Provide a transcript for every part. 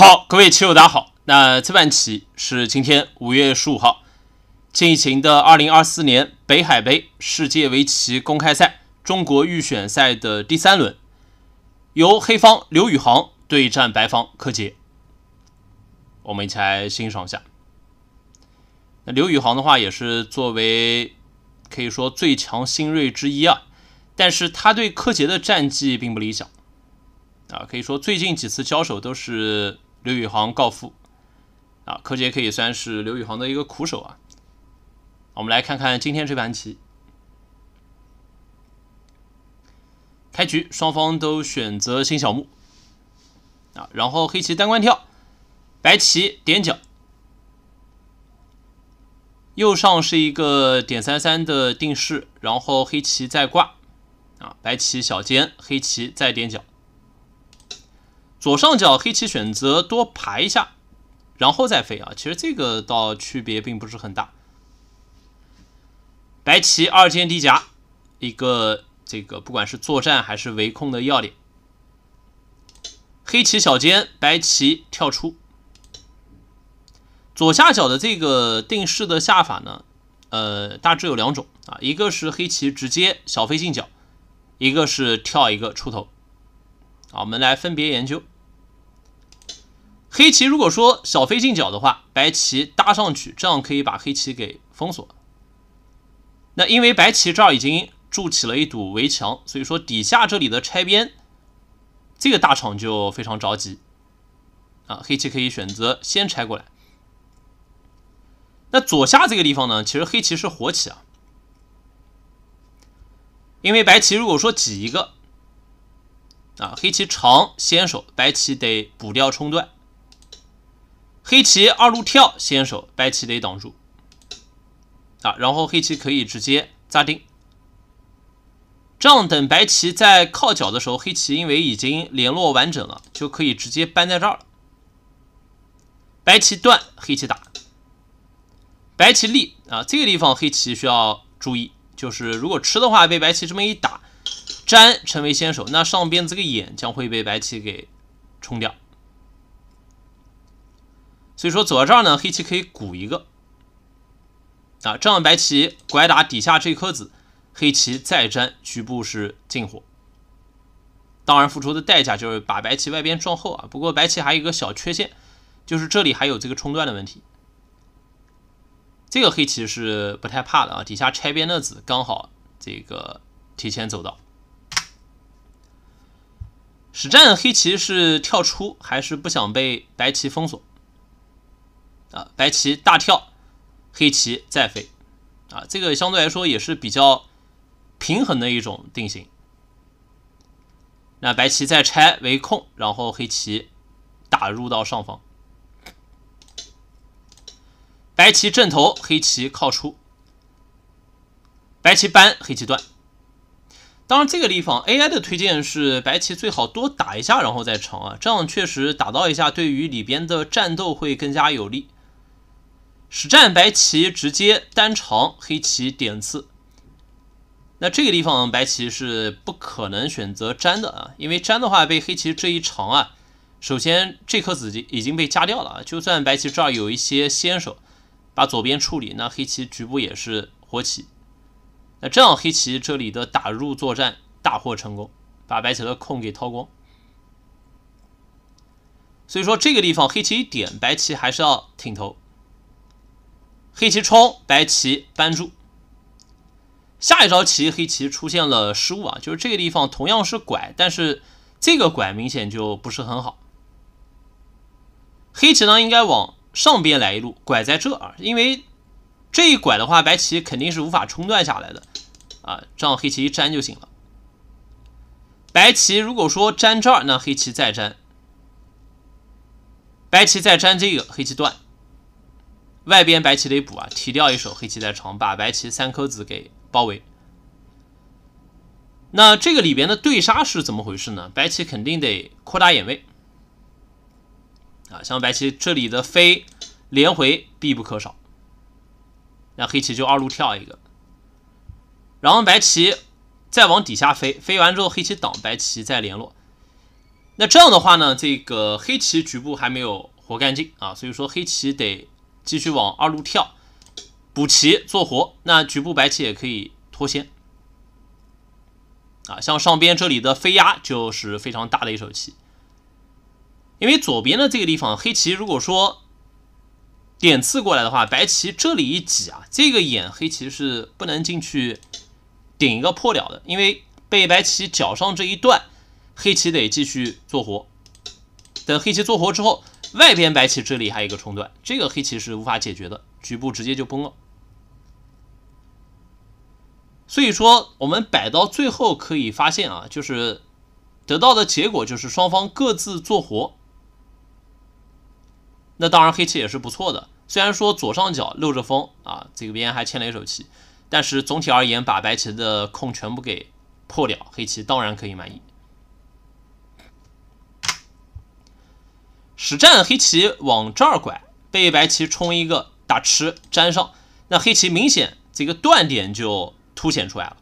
好，各位棋友，大家好。那这盘棋是今天五月十五号进行的二零二四年北海杯世界围棋公开赛中国预选赛的第三轮，由黑方刘宇航对战白方柯洁。我们一起来欣赏一下。那刘宇航的话也是作为可以说最强新锐之一啊，但是他对柯洁的战绩并不理想啊，可以说最近几次交手都是。刘宇航告负，啊，柯洁可以算是刘宇航的一个苦手啊。我们来看看今天这盘棋。开局双方都选择新小目，啊，然后黑棋单关跳，白棋点角，右上是一个点三三的定式，然后黑棋再挂，啊，白棋小尖，黑棋再点角。左上角黑棋选择多排一下，然后再飞啊，其实这个倒区别并不是很大。白棋二尖低夹，一个这个不管是作战还是围控的要点。黑棋小尖，白棋跳出。左下角的这个定式的下法呢，呃，大致有两种啊，一个是黑棋直接小飞进角，一个是跳一个出头。好，我们来分别研究。黑棋如果说小飞进角的话，白棋搭上去，这样可以把黑棋给封锁。那因为白棋这儿已经筑起了一堵围墙，所以说底下这里的拆边，这个大场就非常着急。啊，黑棋可以选择先拆过来。那左下这个地方呢，其实黑棋是活棋啊。因为白棋如果说挤一个，啊，黑棋长先手，白棋得补掉冲断。黑棋二路跳先手，白棋得挡住啊，然后黑棋可以直接扎丁。这样等白棋在靠角的时候，黑棋因为已经联络完整了，就可以直接搬在这儿了。白棋断，黑棋打。白棋立啊，这个地方黑棋需要注意，就是如果吃的话，被白棋这么一打，粘成为先手，那上边这个眼将会被白棋给冲掉。所以说走到这儿呢，黑棋可以鼓一个啊，这样白棋拐打底下这颗子，黑棋再粘局部是进火。当然付出的代价就是把白棋外边撞厚啊。不过白棋还有一个小缺陷，就是这里还有这个冲断的问题。这个黑棋是不太怕的啊，底下拆边的子刚好这个提前走到。实战黑棋是跳出还是不想被白棋封锁？啊，白棋大跳，黑棋再飞，啊，这个相对来说也是比较平衡的一种定型。那白棋再拆为控，然后黑棋打入到上方，白棋正头，黑棋靠出，白棋搬，黑棋断。当然，这个地方 AI 的推荐是白棋最好多打一下，然后再成啊，这样确实打到一下，对于里边的战斗会更加有利。实战，白棋直接单长，黑棋点刺。那这个地方白棋是不可能选择粘的啊，因为粘的话被黑棋这一长啊，首先这颗子已经被夹掉了，就算白棋这儿有一些先手把左边处理，那黑棋局部也是活棋。那这样黑棋这里的打入作战大获成功，把白棋的空给掏光。所以说这个地方黑棋一点，白棋还是要挺头。黑棋冲，白棋扳住。下一招棋，黑棋出现了失误啊，就是这个地方同样是拐，但是这个拐明显就不是很好。黑棋呢，应该往上边来一路拐在这儿，因为这一拐的话，白棋肯定是无法冲断下来的啊，这样黑棋一粘就行了。白棋如果说粘这儿，那黑棋再粘，白棋再粘这个，黑棋断。外边白棋得补啊，提掉一手黑棋在长，把白棋三颗子给包围。那这个里边的对杀是怎么回事呢？白棋肯定得扩大眼位啊，像白棋这里的飞连回必不可少。那黑棋就二路跳一个，然后白棋再往底下飞，飞完之后黑棋挡，白棋再联络。那这样的话呢，这个黑棋局部还没有活干净啊，所以说黑棋得。继续往二路跳，补棋做活，那局部白棋也可以脱先啊。像上边这里的飞压就是非常大的一手棋，因为左边的这个地方黑棋如果说点刺过来的话，白棋这里一挤啊，这个眼黑棋是不能进去顶一个破了的，因为被白棋脚上这一段黑棋得继续做活，等黑棋做活之后。外边白棋这里还有一个冲段，这个黑棋是无法解决的，局部直接就崩了。所以说我们摆到最后可以发现啊，就是得到的结果就是双方各自做活。那当然黑棋也是不错的，虽然说左上角漏着风啊，这边还欠了一手棋，但是总体而言把白棋的空全部给破掉，黑棋当然可以满意。实战黑棋往这儿拐，被白棋冲一个打吃粘上，那黑棋明显这个断点就凸显出来了。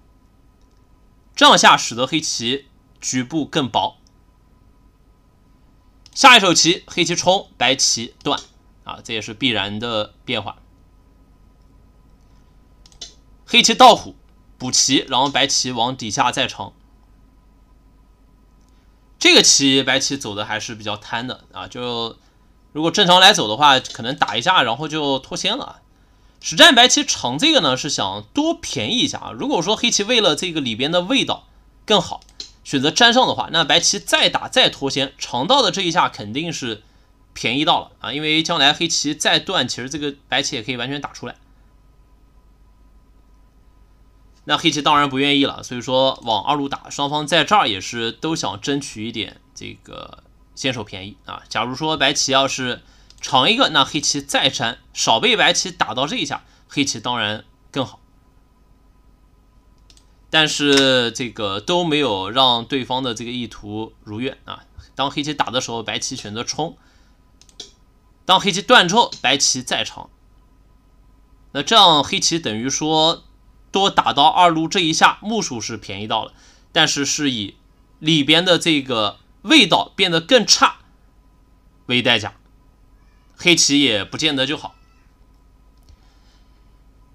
这样下使得黑棋局部更薄。下一手棋，黑棋冲，白棋断，啊，这也是必然的变化。黑棋倒虎补棋，然后白棋往底下再长，这个棋白棋走的还是比较贪的啊，就如果正常来走的话，可能打一下然后就脱先了。实战白棋尝这个呢是想多便宜一下啊。如果说黑棋为了这个里边的味道更好，选择粘上的话，那白棋再打再脱先，尝到的这一下肯定是便宜到了啊，因为将来黑棋再断，其实这个白棋也可以完全打出来。那黑棋当然不愿意了，所以说往二路打，双方在这儿也是都想争取一点这个先手便宜啊。假如说白棋要是长一个，那黑棋再粘，少被白棋打到这一下，黑棋当然更好。但是这个都没有让对方的这个意图如愿啊。当黑棋打的时候，白棋选择冲；当黑棋断之后，白棋再长。那这样黑棋等于说。多打到二路这一下，目数是便宜到了，但是是以里边的这个味道变得更差为代价，黑棋也不见得就好。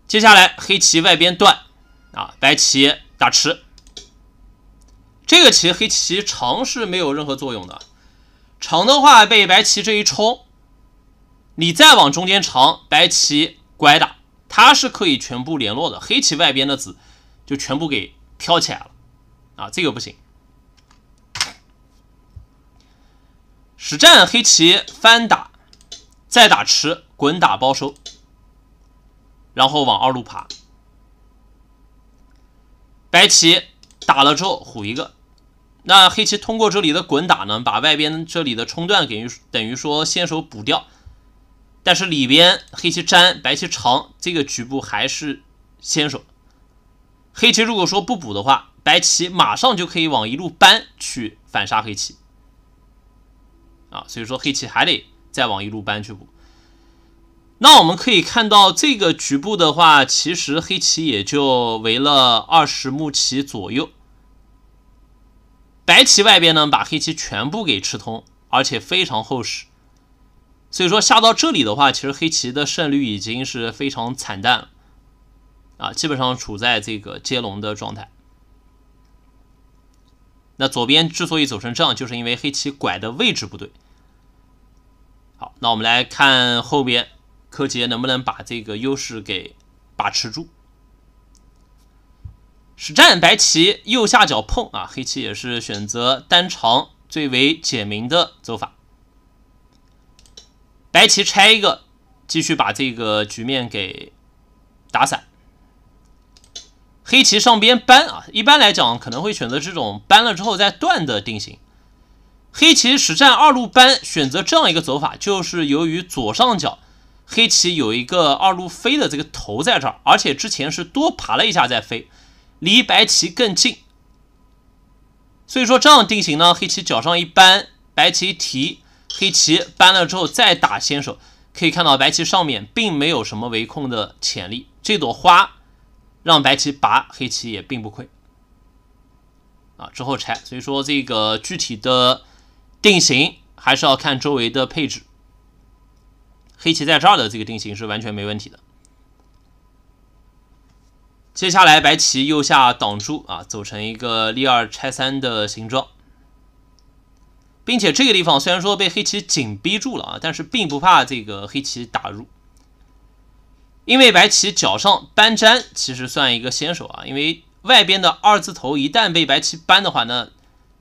接下来黑棋外边断啊，白棋打吃，这个棋黑棋长是没有任何作用的，长的话被白棋这一冲，你再往中间长，白棋拐打。它是可以全部联络的，黑棋外边的子就全部给飘起来了啊，这个不行。实战黑棋翻打，再打吃，滚打包收，然后往二路爬。白棋打了之后虎一个，那黑棋通过这里的滚打呢，把外边这里的冲段给于等于说先手补掉。但是里边黑棋粘，白棋长，这个局部还是先手。黑棋如果说不补的话，白棋马上就可以往一路搬去反杀黑棋，啊，所以说黑棋还得再往一路搬去补。那我们可以看到这个局部的话，其实黑棋也就围了二十目棋左右，白棋外边呢把黑棋全部给吃通，而且非常厚实。所以说下到这里的话，其实黑棋的胜率已经是非常惨淡了啊，基本上处在这个接龙的状态。那左边之所以走成这样，就是因为黑棋拐的位置不对。好，那我们来看后边柯洁能不能把这个优势给把持住。实战白棋右下角碰啊，黑棋也是选择单长最为简明的走法。白棋拆一个，继续把这个局面给打散。黑棋上边搬啊，一般来讲可能会选择这种搬了之后再断的定型。黑棋实战二路搬，选择这样一个走法，就是由于左上角黑棋有一个二路飞的这个头在这儿，而且之前是多爬了一下再飞，离白棋更近。所以说这样定型呢，黑棋角上一搬，白棋一提。黑棋搬了之后再打先手，可以看到白棋上面并没有什么围控的潜力。这朵花让白棋拔黑棋也并不亏啊，之后拆。所以说这个具体的定型还是要看周围的配置。黑棋在这儿的这个定型是完全没问题的。接下来白棋右下挡住啊，走成一个立二拆三的形状。并且这个地方虽然说被黑棋紧逼住了啊，但是并不怕这个黑棋打入，因为白棋脚上搬粘其实算一个先手啊，因为外边的二字头一旦被白棋搬的话，那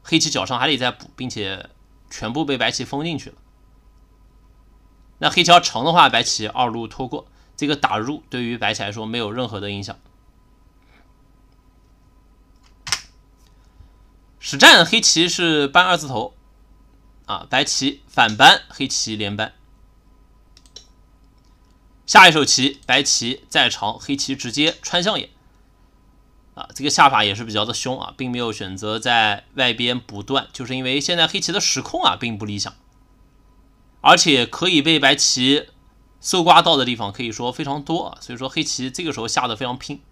黑棋脚上还得再补，并且全部被白棋封进去了。那黑棋要成的话，白棋二路拖过这个打入，对于白棋来说没有任何的影响。实战黑棋是搬二字头。啊，白棋反扳，黑棋连扳。下一手棋，白棋再长，黑棋直接穿象眼。啊，这个下法也是比较的凶啊，并没有选择在外边补断，就是因为现在黑棋的时控啊并不理想，而且可以被白棋搜刮到的地方可以说非常多啊，所以说黑棋这个时候下的非常拼。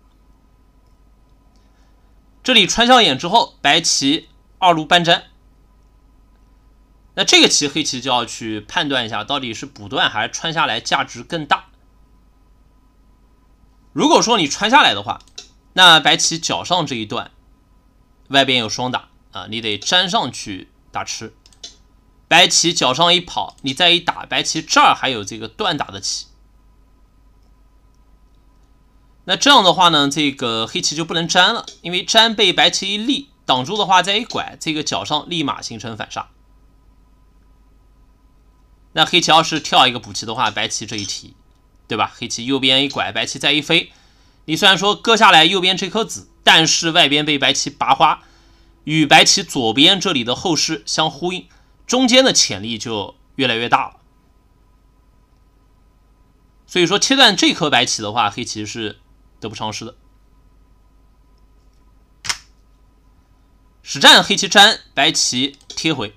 这里穿象眼之后，白棋二路搬粘。那这个棋黑棋就要去判断一下，到底是补断还是穿下来价值更大。如果说你穿下来的话，那白棋脚上这一段外边有双打啊，你得粘上去打吃。白棋脚上一跑，你再一打，白棋这儿还有这个断打的棋。那这样的话呢，这个黑棋就不能粘了，因为粘被白棋一立挡住的话，再一拐，这个脚上立马形成反杀。那黑棋要是跳一个补棋的话，白棋这一提，对吧？黑棋右边一拐，白棋再一飞。你虽然说割下来右边这颗子，但是外边被白棋拔花，与白棋左边这里的后势相呼应，中间的潜力就越来越大了。所以说，切断这颗白棋的话，黑棋是得不偿失的。实战黑棋粘，白棋贴回。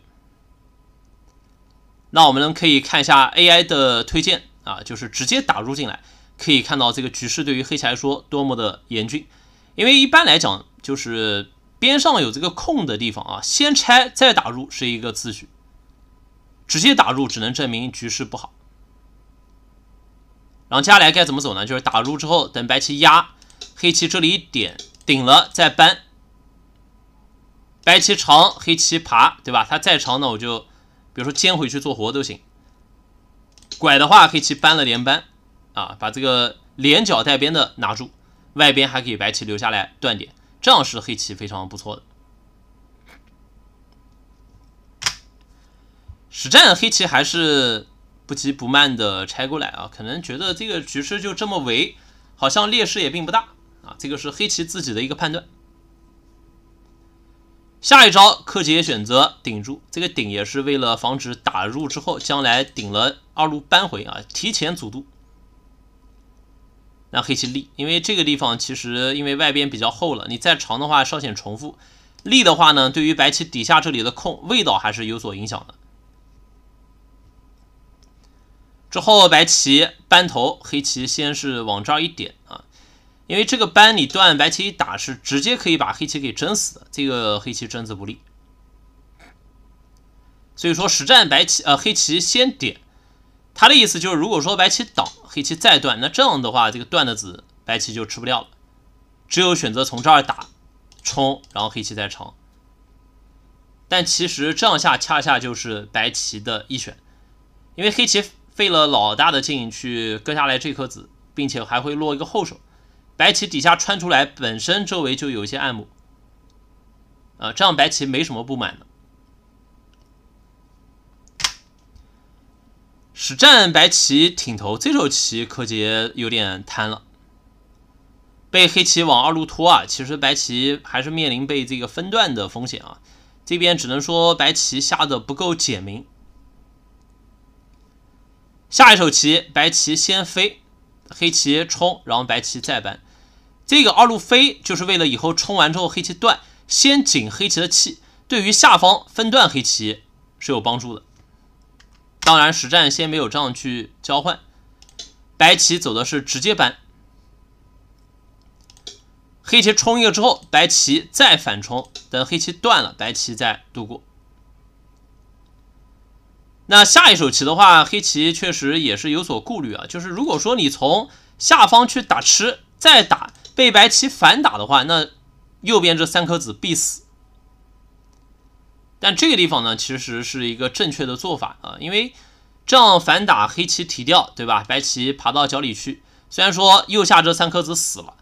那我们可以看一下 AI 的推荐啊，就是直接打入进来，可以看到这个局势对于黑棋来说多么的严峻。因为一般来讲，就是边上有这个空的地方啊，先拆再打入是一个次序，直接打入只能证明局势不好。然后接下来该怎么走呢？就是打入之后，等白棋压黑棋这里一点顶了再搬，白棋长黑棋爬，对吧？它再长呢，我就。比如说牵回去做活都行，拐的话可以去扳了连扳啊，把这个连角带边的拿住，外边还可以白棋留下来断点，这样是黑棋非常不错的。实战黑棋还是不急不慢的拆过来啊，可能觉得这个局势就这么围，好像劣势也并不大啊，这个是黑棋自己的一个判断。下一招，柯洁选择顶住，这个顶也是为了防止打入之后，将来顶了二路扳回啊，提前阻渡，让黑棋立。因为这个地方其实因为外边比较厚了，你再长的话稍显重复，立的话呢，对于白棋底下这里的空味道还是有所影响的。之后白棋扳头，黑棋先是往这儿一点啊。因为这个班你断白棋一打是直接可以把黑棋给争死的，这个黑棋争子不利，所以说实战白棋呃黑棋先点，他的意思就是如果说白棋挡黑棋再断，那这样的话这个断的子白棋就吃不掉了，只有选择从这儿打冲，然后黑棋再长。但其实这样下恰恰就是白棋的一选，因为黑棋费了老大的劲去割下来这颗子，并且还会落一个后手。白棋底下穿出来，本身周围就有一些暗目，啊，这样白棋没什么不满的。实战白棋挺头，这手棋柯洁有点贪了，被黑棋往二路拖啊。其实白棋还是面临被这个分段的风险啊。这边只能说白棋下的不够简明。下一手棋，白棋先飞。黑棋冲，然后白棋再搬。这个二路飞就是为了以后冲完之后黑棋断，先紧黑棋的气，对于下方分段黑棋是有帮助的。当然实战先没有这样去交换，白棋走的是直接搬。黑棋冲一个之后，白棋再反冲，等黑棋断了，白棋再渡过。那下一手棋的话，黑棋确实也是有所顾虑啊。就是如果说你从下方去打吃，再打被白棋反打的话，那右边这三颗子必死。但这个地方呢，其实是一个正确的做法啊，因为这样反打黑棋提掉，对吧？白棋爬到脚里去，虽然说右下这三颗子死了，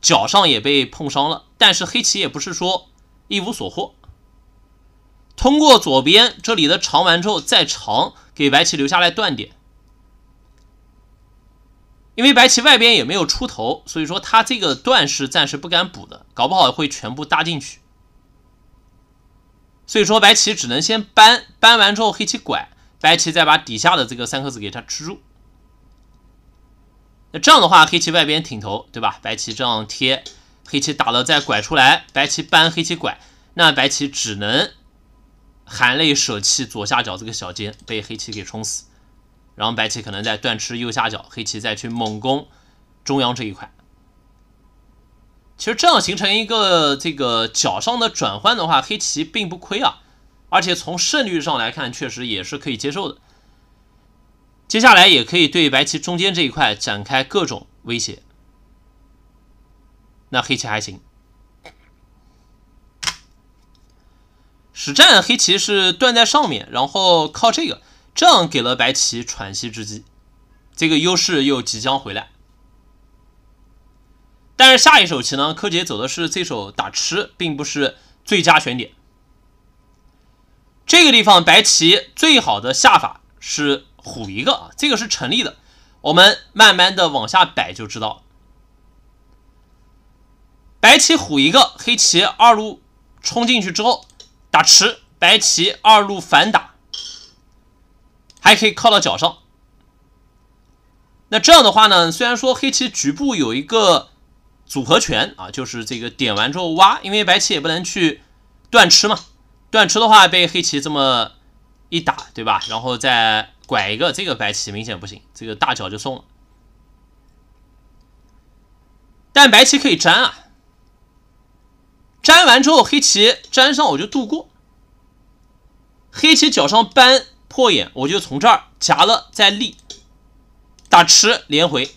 脚上也被碰伤了，但是黑棋也不是说一无所获。通过左边这里的长完之后再长，给白棋留下来断点，因为白棋外边也没有出头，所以说他这个断是暂时不敢补的，搞不好会全部搭进去。所以说白棋只能先搬，搬完之后黑棋拐，白棋再把底下的这个三颗子给它吃住。那这样的话，黑棋外边挺头，对吧？白棋这样贴，黑棋打了再拐出来，白棋搬，黑棋拐，那白棋只能。含泪舍弃左下角这个小尖，被黑棋给冲死，然后白棋可能在断吃右下角，黑棋再去猛攻中央这一块。其实这样形成一个这个角上的转换的话，黑棋并不亏啊，而且从胜率上来看，确实也是可以接受的。接下来也可以对白棋中间这一块展开各种威胁，那黑棋还行。实战黑棋是断在上面，然后靠这个，这样给了白棋喘息之机，这个优势又即将回来。但是下一手棋呢，柯洁走的是这手打吃，并不是最佳选点。这个地方白棋最好的下法是虎一个啊，这个是成立的。我们慢慢的往下摆就知道，白棋虎一个，黑棋二路冲进去之后。打吃，白棋二路反打，还可以靠到脚上。那这样的话呢？虽然说黑棋局部有一个组合拳啊，就是这个点完之后挖，因为白棋也不能去断吃嘛，断吃的话被黑棋这么一打，对吧？然后再拐一个，这个白棋明显不行，这个大脚就送了。但白棋可以粘啊。粘完之后，黑棋粘上我就渡过。黑棋角上搬破眼，我就从这儿夹了再立，打吃连回。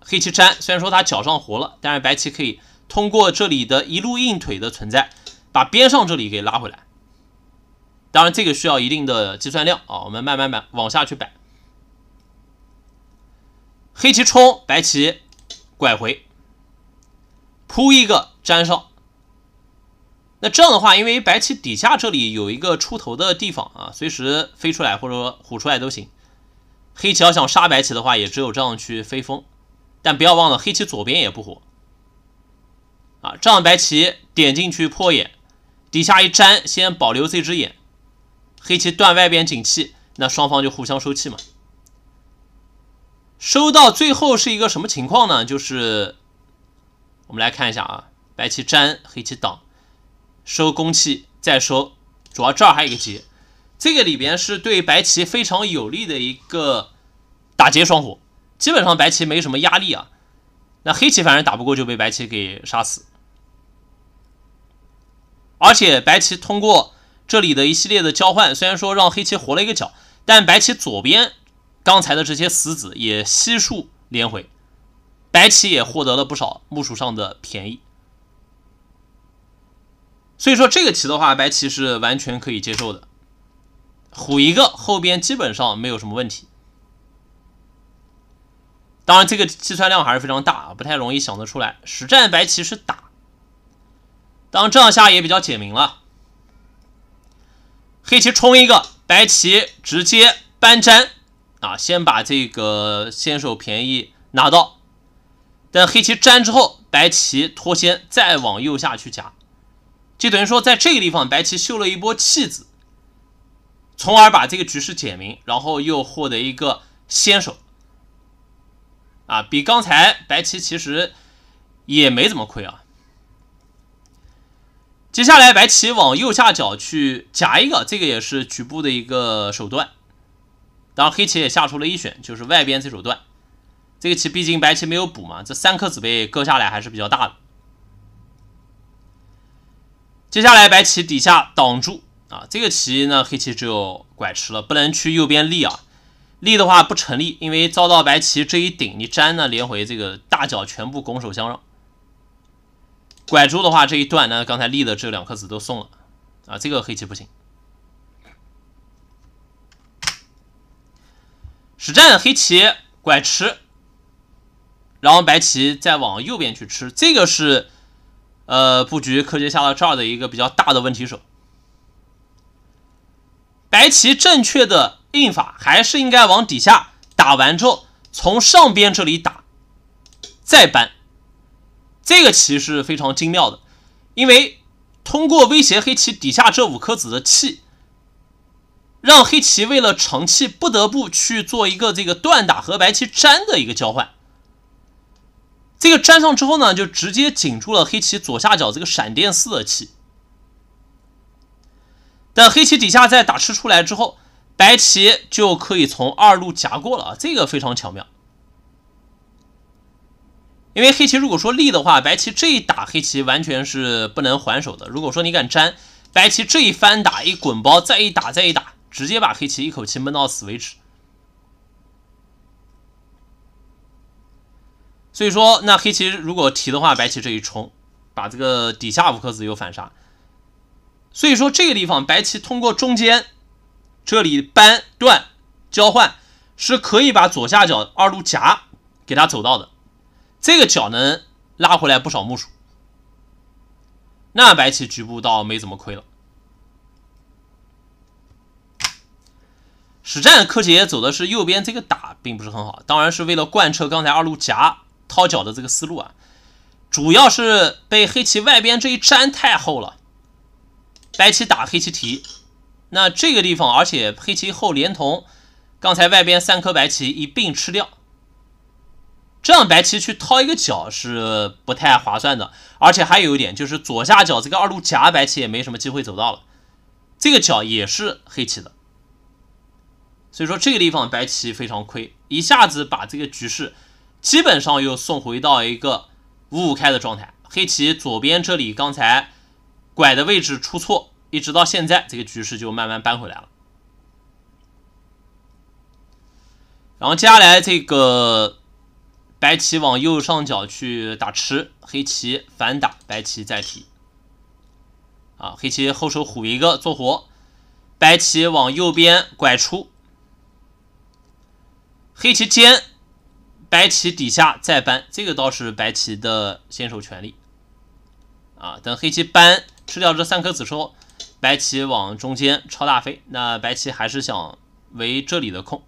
黑棋粘，虽然说它脚上活了，但是白棋可以通过这里的一路硬腿的存在，把边上这里给拉回来。当然，这个需要一定的计算量啊，我们慢慢慢往下去摆。黑棋冲，白棋拐回，扑一个粘上。那这样的话，因为白棋底下这里有一个出头的地方啊，随时飞出来或者说虎出来都行。黑棋要想杀白棋的话，也只有这样去飞风。但不要忘了，黑棋左边也不活啊。这样白棋点进去破眼，底下一粘，先保留这只眼。黑棋断外边紧气，那双方就互相收气嘛。收到最后是一个什么情况呢？就是我们来看一下啊，白棋粘，黑棋挡。收公器再收，主要这儿还有一个劫，这个里边是对白棋非常有利的一个打劫双虎，基本上白棋没什么压力啊。那黑棋反正打不过就被白棋给杀死，而且白棋通过这里的一系列的交换，虽然说让黑棋活了一个角，但白棋左边刚才的这些死子也悉数连回，白棋也获得了不少木薯上的便宜。所以说这个棋的话，白棋是完全可以接受的。虎一个，后边基本上没有什么问题。当然，这个计算量还是非常大啊，不太容易想得出来。实战白棋是打，当这样下也比较简明了。黑棋冲一个，白棋直接搬粘啊，先把这个先手便宜拿到。但黑棋粘之后，白棋脱先，再往右下去夹。就等于说，在这个地方，白棋秀了一波弃子，从而把这个局势解明，然后又获得一个先手。啊，比刚才白棋其实也没怎么亏啊。接下来，白棋往右下角去夹一个，这个也是局部的一个手段。然后黑棋也下出了一选，就是外边这手段。这个棋毕竟白棋没有补嘛，这三颗子被割下来还是比较大的。接下来白棋底下挡住啊，这个棋呢，黑棋只有拐吃了，不能去右边立啊。立的话不成立，因为遭到白棋这一顶，你粘呢连回这个大角全部拱手相让。拐住的话，这一段呢，刚才立的这两颗子都送了啊，这个黑棋不行。实战黑棋拐吃，然后白棋再往右边去吃，这个是。呃，布局柯洁下到这儿的一个比较大的问题手，白棋正确的应法还是应该往底下打完之后，从上边这里打再搬，这个棋是非常精妙的，因为通过威胁黑棋底下这五颗子的气，让黑棋为了成气不得不去做一个这个断打和白棋粘的一个交换。这个粘上之后呢，就直接紧住了黑棋左下角这个闪电四的气。但黑棋底下再打吃出来之后，白棋就可以从二路夹过了啊，这个非常巧妙。因为黑棋如果说立的话，白棋这一打黑棋完全是不能还手的。如果说你敢粘，白棋这一翻打一滚包，再一打再一打，直接把黑棋一口气闷到死为止。所以说，那黑棋如果提的话，白棋这一冲，把这个底下五颗子又反杀。所以说，这个地方白棋通过中间这里扳断交换，是可以把左下角二路夹给他走到的。这个角能拉回来不少目数。那白棋局部倒没怎么亏了。实战柯洁走的是右边这个打，并不是很好，当然是为了贯彻刚才二路夹。掏角的这个思路啊，主要是被黑棋外边这一粘太厚了，白棋打黑棋提，那这个地方而且黑棋后连同刚才外边三颗白棋一并吃掉，这样白棋去掏一个角是不太划算的。而且还有一点就是左下角这个二路夹白棋也没什么机会走到了，这个角也是黑棋的，所以说这个地方白棋非常亏，一下子把这个局势。基本上又送回到一个五五开的状态。黑棋左边这里刚才拐的位置出错，一直到现在这个局势就慢慢扳回来了。然后接下来这个白棋往右上角去打吃，黑棋反打，白棋再提。啊，黑棋后手虎一个做活，白棋往右边拐出，黑棋尖。白棋底下再搬，这个倒是白棋的先手权利啊。等黑棋搬吃掉这三颗子之后，白棋往中间超大飞，那白棋还是想围这里的空。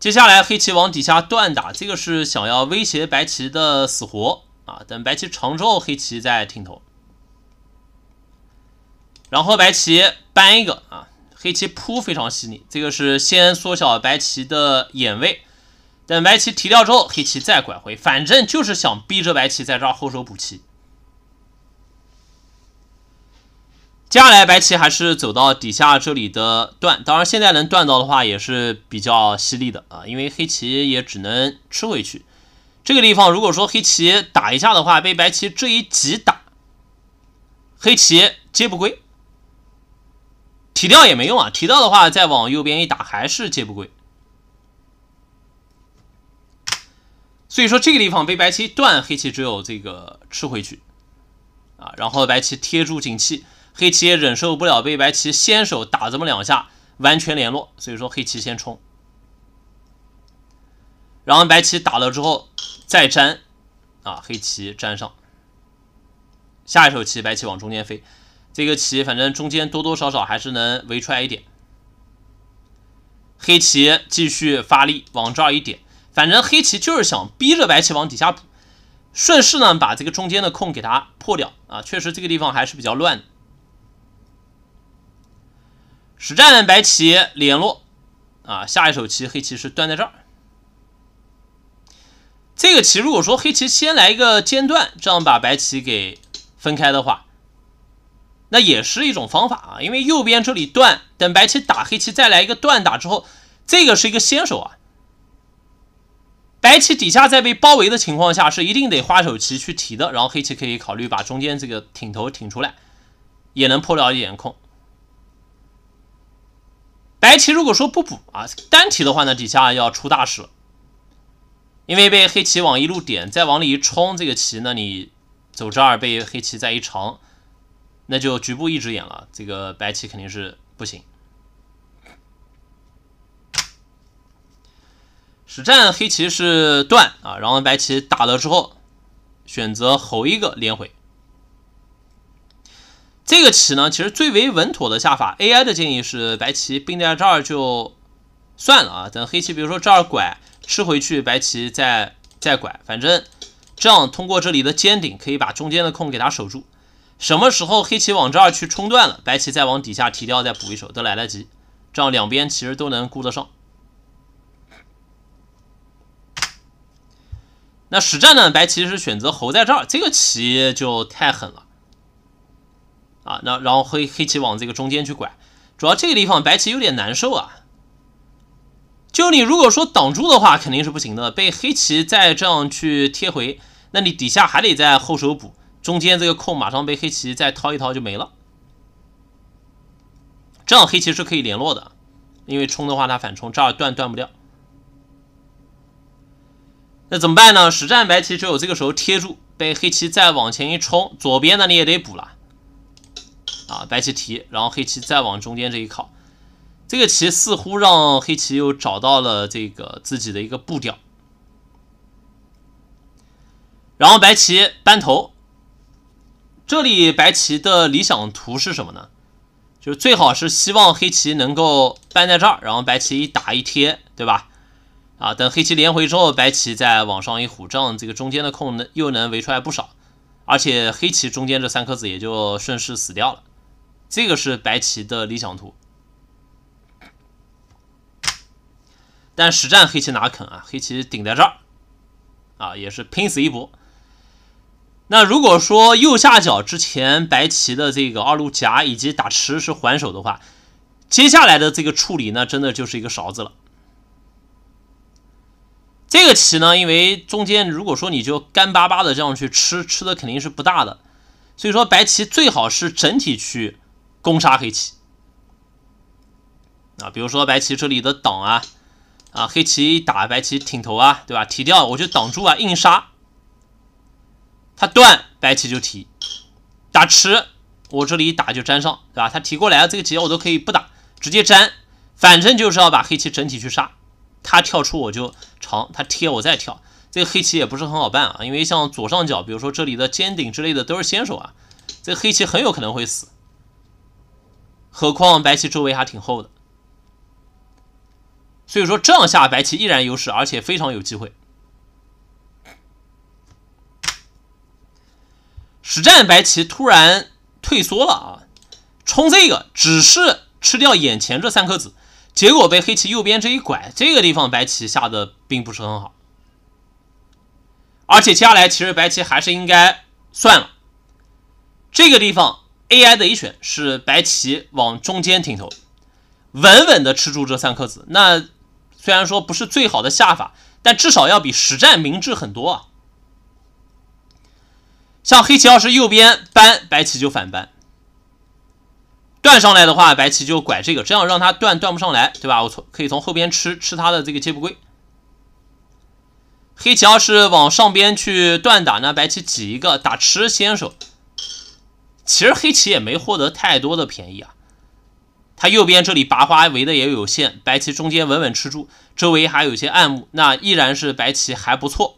接下来黑棋往底下断打，这个是想要威胁白棋的死活啊。等白棋长之后，黑棋再听头，然后白棋搬一个啊。黑棋扑非常细腻，这个是先缩小白棋的眼位，等白棋提掉之后，黑棋再拐回，反正就是想逼着白棋在这儿后手补棋。接下来白棋还是走到底下这里的断，当然现在能断到的话也是比较犀利的啊，因为黑棋也只能吃回去。这个地方如果说黑棋打一下的话，被白棋这一挤打，黑棋皆不归。提掉也没用啊！提掉的话，再往右边一打，还是接不归。所以说这个地方被白棋断，黑棋只有这个吃回去啊。然后白棋贴住景气，黑棋也忍受不了被白棋先手打这么两下，完全联络。所以说黑棋先冲，然后白棋打了之后再粘啊，黑棋粘上。下一手棋，白棋往中间飞。这个棋反正中间多多少少还是能围出来一点，黑棋继续发力往这儿一点，反正黑棋就是想逼着白棋往底下补，顺势呢把这个中间的空给它破掉啊。确实这个地方还是比较乱的。实战白棋联络啊，下一手棋黑棋是断在这儿。这个棋如果说黑棋先来一个间断，这样把白棋给分开的话。那也是一种方法啊，因为右边这里断，等白棋打黑棋再来一个断打之后，这个是一个先手啊。白棋底下在被包围的情况下是一定得花手棋去提的，然后黑棋可以考虑把中间这个挺头挺出来，也能破掉一点空。白棋如果说不补啊，单提的话呢，底下要出大事，因为被黑棋往一路点，再往里一冲，这个棋那你走这儿被黑棋再一长。那就局部一只眼了，这个白棋肯定是不行。实战黑棋是断啊，然后白棋打了之后，选择吼一个连回。这个棋呢，其实最为稳妥的下法。AI 的建议是白棋兵在这儿就算了啊，等黑棋比如说这儿拐吃回去，白棋再再拐，反正这样通过这里的尖顶可以把中间的空给它守住。什么时候黑棋往这儿去冲断了，白棋再往底下提掉，再补一手都来得及，这样两边其实都能顾得上。那实战呢，白棋是选择侯在这儿，这个棋就太狠了啊！那然后黑黑棋往这个中间去拐，主要这个地方白棋有点难受啊。就你如果说挡住的话，肯定是不行的，被黑棋再这样去贴回，那你底下还得在后手补。中间这个空马上被黑棋再掏一掏就没了，这样黑棋是可以联络的，因为冲的话它反冲这儿断断不掉。那怎么办呢？实战白棋只有这个时候贴住，被黑棋再往前一冲，左边的你也得补了。啊，白棋提，然后黑棋再往中间这一靠，这个棋似乎让黑棋又找到了这个自己的一个步调。然后白棋扳头。这里白棋的理想图是什么呢？就是最好是希望黑棋能够搬在这儿，然后白棋一打一贴，对吧？啊，等黑棋连回之后，白棋再往上一虎杖，这个中间的空能又能围出来不少，而且黑棋中间这三颗子也就顺势死掉了。这个是白棋的理想图，但实战黑棋哪肯啊？黑棋顶在这儿，啊，也是拼死一搏。那如果说右下角之前白棋的这个二路夹以及打吃是还手的话，接下来的这个处理呢，真的就是一个勺子了。这个棋呢，因为中间如果说你就干巴巴的这样去吃，吃的肯定是不大的，所以说白棋最好是整体去攻杀黑棋。啊，比如说白棋这里的挡啊，啊黑棋打白棋挺头啊，对吧？提掉我就挡住啊，硬杀。他断白棋就提，打吃，我这里一打就粘上，对吧？他提过来了这个棋我都可以不打，直接粘，反正就是要把黑棋整体去杀。他跳出我就长，他贴我再跳，这个黑棋也不是很好办啊，因为像左上角，比如说这里的尖顶之类的都是先手啊，这个黑棋很有可能会死，何况白棋周围还挺厚的，所以说这样下白棋依然优势，而且非常有机会。实战白棋突然退缩了啊！冲这个只是吃掉眼前这三颗子，结果被黑棋右边这一拐，这个地方白棋下的并不是很好。而且接下来其实白棋还是应该算了。这个地方 AI 的一选是白棋往中间挺头，稳稳的吃住这三颗子。那虽然说不是最好的下法，但至少要比实战明智很多啊！像黑棋要是右边搬，白棋就反搬，断上来的话，白棋就拐这个，这样让他断断不上来，对吧？我从可以从后边吃吃他的这个接不归。黑棋要是往上边去断打呢，白棋挤一个打吃先手。其实黑棋也没获得太多的便宜啊，他右边这里拔花围的也有限，白棋中间稳稳吃住，周围还有一些暗木，那依然是白棋还不错。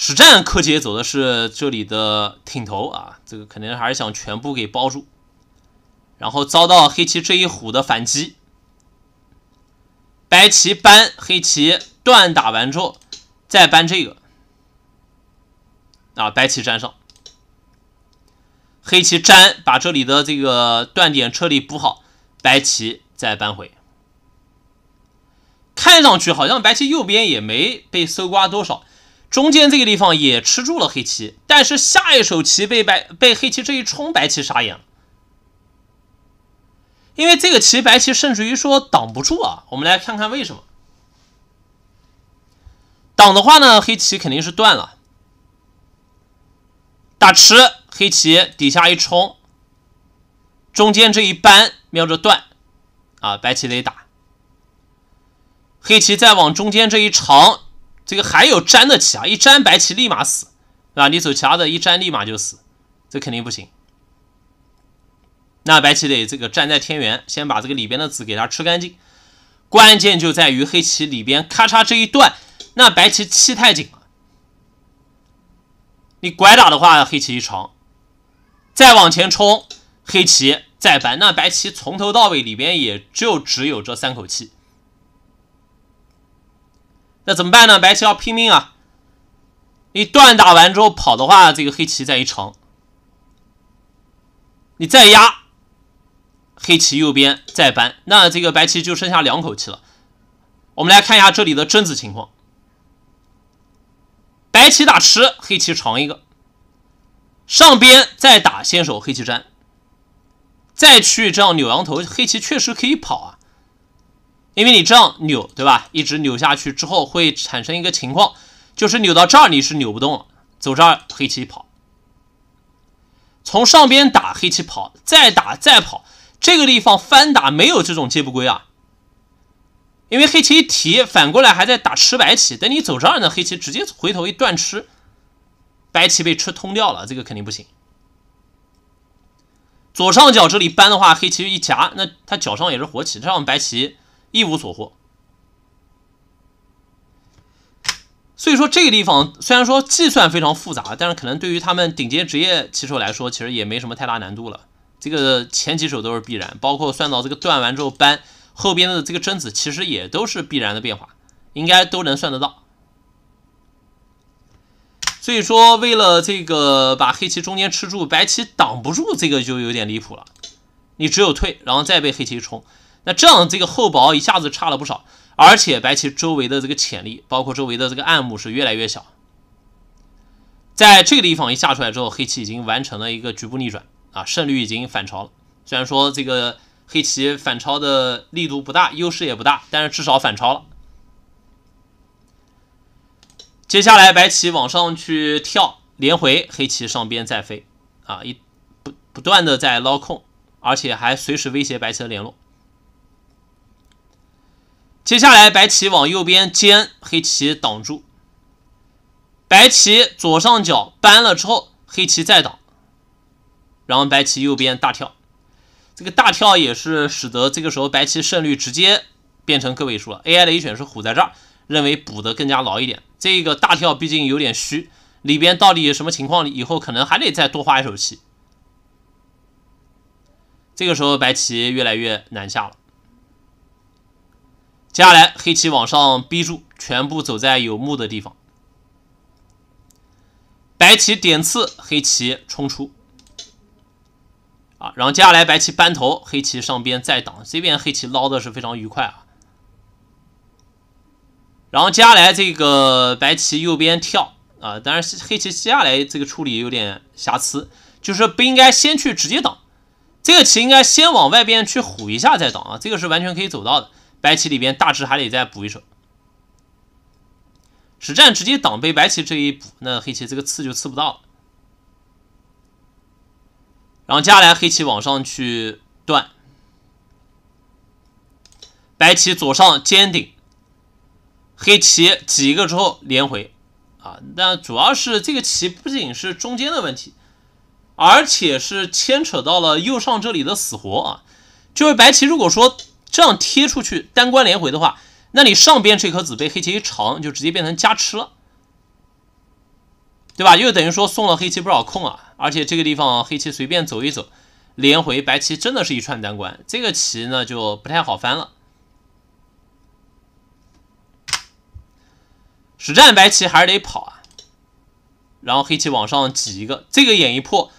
实战柯洁走的是这里的挺头啊，这个肯定还是想全部给包住，然后遭到黑棋这一虎的反击，白棋搬黑棋断打完之后再搬这个，啊，白棋粘上，黑棋粘把这里的这个断点彻底补好，白棋再搬回，看上去好像白棋右边也没被搜刮多少。中间这个地方也吃住了黑棋，但是下一手棋被白被黑棋这一冲，白棋傻眼了，因为这个棋白棋甚至于说挡不住啊。我们来看看为什么挡的话呢，黑棋肯定是断了，打吃黑棋底下一冲，中间这一扳瞄着断啊，白棋得打，黑棋再往中间这一长。这个还有粘的棋啊？一粘白棋立马死，啊，你走其他的一粘立马就死，这肯定不行。那白棋得这个站在天元，先把这个里边的子给它吃干净。关键就在于黑棋里边咔嚓这一断，那白棋气太紧了。你拐打的话，黑棋一长，再往前冲，黑棋再扳，那白棋从头到尾里边也就只有这三口气。那怎么办呢？白棋要拼命啊！你断打完之后跑的话，这个黑棋再一长，你再压，黑棋右边再搬，那这个白棋就剩下两口气了。我们来看一下这里的争子情况：白棋打吃，黑棋长一个，上边再打先手，黑棋粘，再去这样扭羊头，黑棋确实可以跑啊。因为你这样扭，对吧？一直扭下去之后会产生一个情况，就是扭到这儿你是扭不动了，走这儿棋起跑，从上边打黑棋跑，再打再跑，这个地方翻打没有这种接不归啊。因为黑棋一提，反过来还在打吃白棋，等你走这儿呢，黑棋直接回头一断吃，白棋被吃通掉了，这个肯定不行。左上角这里搬的话，黑棋一夹，那他脚上也是活棋，这样白棋。一无所获，所以说这个地方虽然说计算非常复杂，但是可能对于他们顶尖职业棋手来说，其实也没什么太大难度了。这个前几手都是必然，包括算到这个断完之后搬后边的这个贞子，其实也都是必然的变化，应该都能算得到。所以说，为了这个把黑棋中间吃住，白棋挡不住，这个就有点离谱了。你只有退，然后再被黑棋冲。那这样，这个厚薄一下子差了不少，而且白棋周围的这个潜力，包括周围的这个暗幕是越来越小。在这个地方一下出来之后，黑棋已经完成了一个局部逆转啊，胜率已经反超了。虽然说这个黑棋反超的力度不大，优势也不大，但是至少反超了。接下来白棋往上去跳，连回黑棋上边再飞啊，一不不断的在捞空，而且还随时威胁白棋的联络。接下来，白棋往右边尖，黑棋挡住。白棋左上角搬了之后，黑棋再挡，然后白棋右边大跳。这个大跳也是使得这个时候白棋胜率直接变成个位数了。AI 的一选是虎在这儿，认为补得更加牢一点。这个大跳毕竟有点虚，里边到底什么情况，以后可能还得再多花一手棋。这个时候，白棋越来越难下了。接下来黑棋往上逼住，全部走在有目的地方。白棋点刺，黑棋冲出。啊，然后接下来白棋扳头，黑棋上边再挡，这边黑棋捞的是非常愉快啊。然后接下来这个白棋右边跳，啊，但是黑棋接下来这个处理有点瑕疵，就是不应该先去直接挡，这个棋应该先往外边去虎一下再挡啊，这个是完全可以走到的。白棋里边大致还得再补一手，实战直接挡被白棋这一补，那黑棋这个刺就刺不到了。然后接下来黑棋往上去断，白棋左上尖顶，黑棋挤一个之后连回，啊，但主要是这个棋不仅是中间的问题，而且是牵扯到了右上这里的死活啊，就是白棋如果说。这样贴出去单关连回的话，那你上边这颗子被黑棋一长，就直接变成加吃了，对吧？又等于说送了黑棋不少空啊。而且这个地方黑棋随便走一走，连回白棋真的是一串单关，这个棋呢就不太好翻了。实战白棋还是得跑啊，然后黑棋往上挤一个，这个眼一破，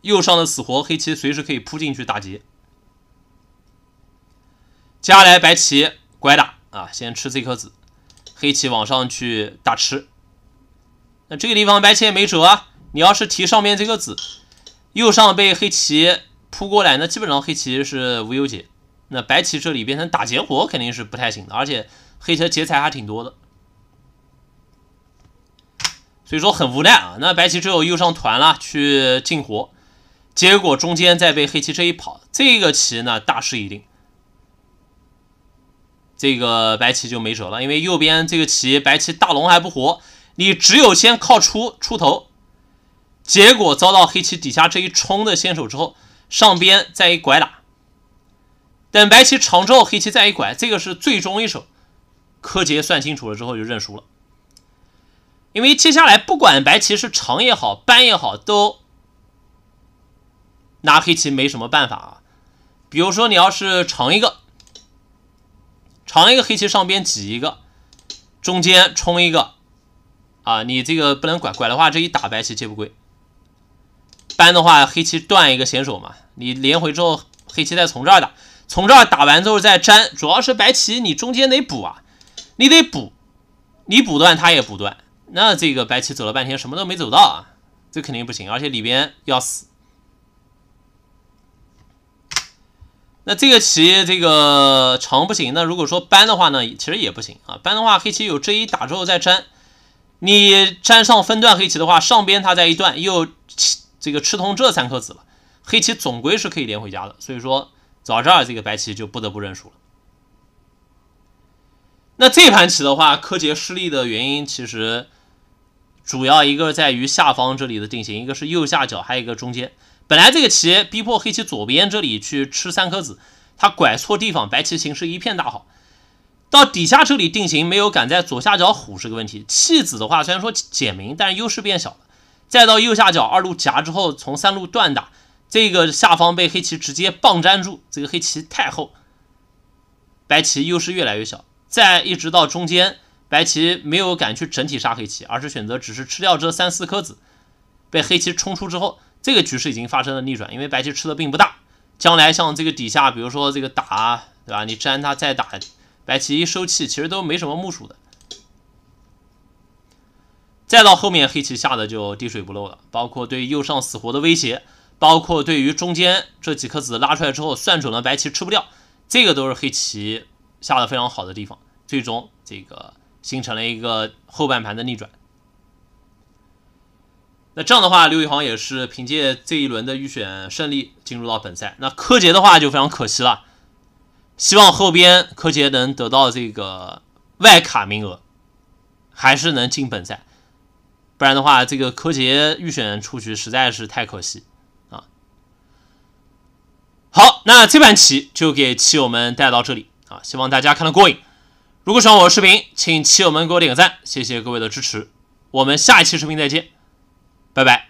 右上的死活黑棋随时可以扑进去打劫。接下来白棋乖打啊，先吃这颗子，黑棋往上去打吃。那这个地方白棋也没辙啊，你要是提上面这颗子，右上被黑棋扑过来，那基本上黑棋是无忧解。那白棋这里变成打劫活肯定是不太行的，而且黑车劫财还挺多的，所以说很无奈啊。那白棋之后右上团了去进活，结果中间再被黑棋这一跑，这个棋呢大势已定。这个白棋就没辙了，因为右边这个棋白棋大龙还不活，你只有先靠出出头，结果遭到黑棋底下这一冲的先手之后，上边再一拐打，等白棋长之后，黑棋再一拐，这个是最终一手，柯洁算清楚了之后就认输了，因为接下来不管白棋是长也好，扳也好，都拿黑棋没什么办法啊，比如说你要是长一个。长一个黑棋，上边挤一个，中间冲一个，啊，你这个不能拐，拐的话这一打白棋接不归。搬的话，黑棋断一个先手嘛。你连回之后，黑棋再从这儿打，从这儿打完之后再粘，主要是白棋你中间得补啊，你得补，你补断他也补断，那这个白棋走了半天什么都没走到啊，这肯定不行，而且里边要死。那这个棋这个长不行，那如果说搬的话呢，其实也不行啊。搬的话，黑棋有这一打之后再粘，你粘上分段黑棋的话，上边它再一段又这个吃通这三颗子了。黑棋总归是可以连回家的，所以说早这儿这个白棋就不得不认输了。那这盘棋的话，柯洁失利的原因其实主要一个在于下方这里的定型，一个是右下角，还有一个中间。本来这个棋逼迫黑棋左边这里去吃三颗子，他拐错地方，白棋形势一片大好。到底下这里定型没有敢在左下角虎是个问题。弃子的话虽然说简明，但是优势变小了。再到右下角二路夹之后，从三路断打，这个下方被黑棋直接棒粘住，这个黑棋太厚，白棋优势越来越小。再一直到中间，白棋没有敢去整体杀黑棋，而是选择只是吃掉这三四颗子，被黑棋冲出之后。这个局势已经发生了逆转，因为白棋吃的并不大，将来像这个底下，比如说这个打，对吧？你粘它再打，白棋一收气，其实都没什么目数的。再到后面黑棋下的就滴水不漏了，包括对右上死活的威胁，包括对于中间这几颗子拉出来之后算准了白棋吃不掉，这个都是黑棋下的非常好的地方，最终这个形成了一个后半盘的逆转。那这样的话，刘宇航也是凭借这一轮的预选胜利进入到本赛。那柯洁的话就非常可惜了，希望后边柯洁能得到这个外卡名额，还是能进本赛，不然的话，这个柯洁预选出局实在是太可惜啊。好，那这盘棋就给棋友们带到这里啊，希望大家看得过瘾。如果喜欢我的视频，请棋友们给我点个赞，谢谢各位的支持。我们下一期视频再见。拜拜。